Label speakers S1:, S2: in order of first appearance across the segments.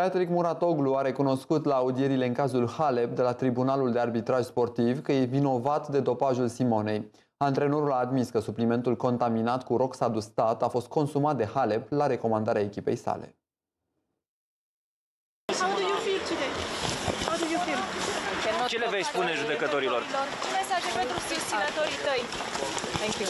S1: Patrick Muratoglu a recunoscut la audierile în cazul Halep de la Tribunalul de Arbitraj Sportiv că e vinovat de dopajul Simonei. Antrenorul a admis că suplimentul contaminat cu roxadustat a fost consumat de Halep la recomandarea echipei sale. Ce le vei spune judecătorilor? Mesaje pentru susținătorii tăi. Thank you.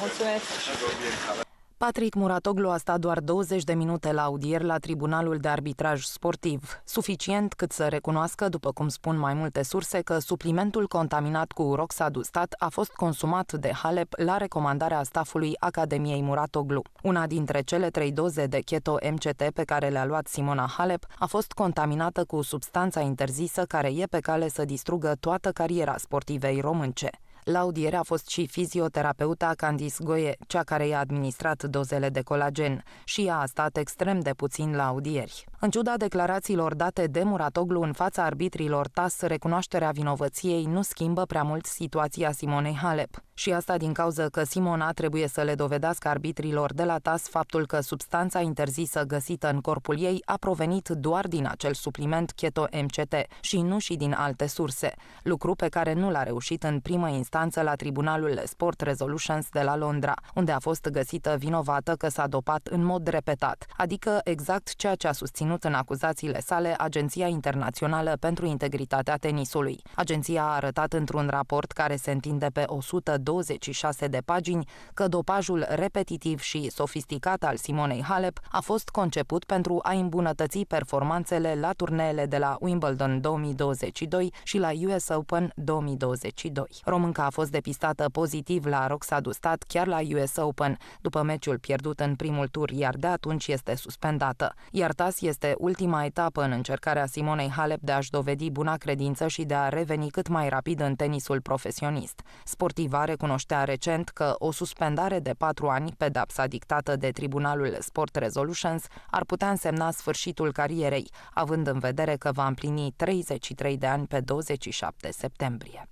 S1: Mulțumesc! Patrick Muratoglu a stat doar 20 de minute la audier la Tribunalul de Arbitraj Sportiv, suficient cât să recunoască, după cum spun mai multe surse, că suplimentul contaminat cu roxadustat a fost consumat de Halep la recomandarea stafului Academiei Muratoglu. Una dintre cele trei doze de keto-MCT pe care le-a luat Simona Halep a fost contaminată cu substanța interzisă care e pe cale să distrugă toată cariera sportivei românce. La audiere a fost și fizioterapeuta Candice Goie, cea care i-a administrat dozele de colagen, și ea a stat extrem de puțin la audieri. În ciuda declarațiilor date de Muratoglu în fața arbitrilor TAS, recunoașterea vinovăției nu schimbă prea mult situația Simonei Halep. Și asta din cauza că Simona trebuie să le dovedească arbitrilor de la TAS faptul că substanța interzisă găsită în corpul ei a provenit doar din acel supliment keto-MCT și nu și din alte surse, lucru pe care nu l-a reușit în primă instanță la Tribunalul Sport Resolutions de la Londra, unde a fost găsită vinovată că s-a dopat în mod repetat, adică exact ceea ce a susținut în acuzațiile sale Agenția Internațională pentru Integritatea Tenisului. Agenția a arătat într-un raport care se întinde pe 102 126 de pagini că dopajul repetitiv și sofisticat al Simonei Halep a fost conceput pentru a îmbunătăți performanțele la turneele de la Wimbledon 2022 și la US Open 2022. Românca a fost depistată pozitiv la Roxadustat chiar la US Open, după meciul pierdut în primul tur, iar de atunci este suspendată. Iar TAS este ultima etapă în încercarea Simonei Halep de a-și dovedi buna credință și de a reveni cât mai rapid în tenisul profesionist. Sportiva recunoștea recent că o suspendare de patru ani, pedapsa dictată de Tribunalul Sport Resolutions, ar putea însemna sfârșitul carierei, având în vedere că va împlini 33 de ani pe 27 septembrie.